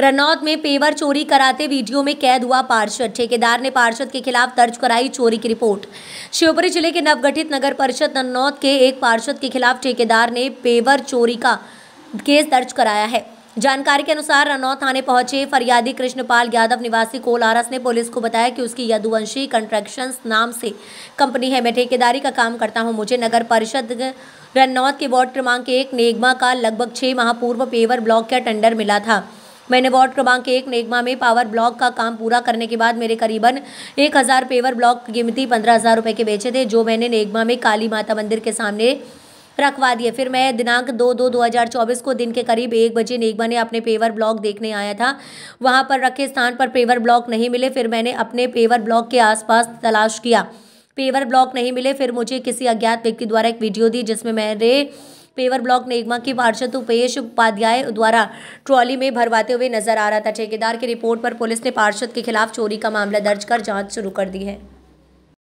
रनौत में पेवर चोरी कराते वीडियो में कैद हुआ पार्षद ठेकेदार ने पार्षद के खिलाफ दर्ज कराई चोरी की रिपोर्ट शिवपुरी जिले के नवगठित नगर परिषद रनौत के एक पार्षद के खिलाफ ठेकेदार ने पेवर चोरी का केस दर्ज कराया है जानकारी के अनुसार रनौत थाने पहुंचे फरियादी कृष्णपाल यादव निवासी कोलारस ने पुलिस को बताया कि उसकी यदुवंशी कंस्ट्रक्शंस नाम से कंपनी है मैं ठेकेदारी का काम करता हूं मुझे नगर परिषद रनौत के वार्ड क्रमांक एक नेगमा का लगभग छः माह पूर्व पेवर ब्लॉक का टेंडर मिला था मैंने वार्ड क्रमांक एक नेगमा में पावर ब्लॉक का काम पूरा करने के बाद मेरे करीबन एक हज़ार पेवर ब्लॉक कीमती पंद्रह हज़ार रुपये के बेचे थे जो मैंने नेगमा में काली माता मंदिर के सामने रखवा दिए फिर मैं दिनांक दो दो दो हज़ार चौबीस को दिन के करीब एक बजे नेगमा ने अपने पेवर ब्लॉक देखने आया था वहाँ पर रखे स्थान पर पेवर ब्लॉक नहीं मिले फिर मैंने अपने पेवर ब्लॉक के आसपास तलाश किया पेवर ब्लॉक नहीं मिले फिर मुझे किसी अज्ञात व्यक्ति द्वारा एक वीडियो दी जिसमें मेरे पेवर ब्लॉक नेगमा की पार्षद उपेश उपाध्याय द्वारा ट्रॉली में भरवाते हुए नजर आ रहा था ठेकेदार की रिपोर्ट पर पुलिस ने पार्षद के खिलाफ चोरी का मामला दर्ज कर जांच शुरू कर दी है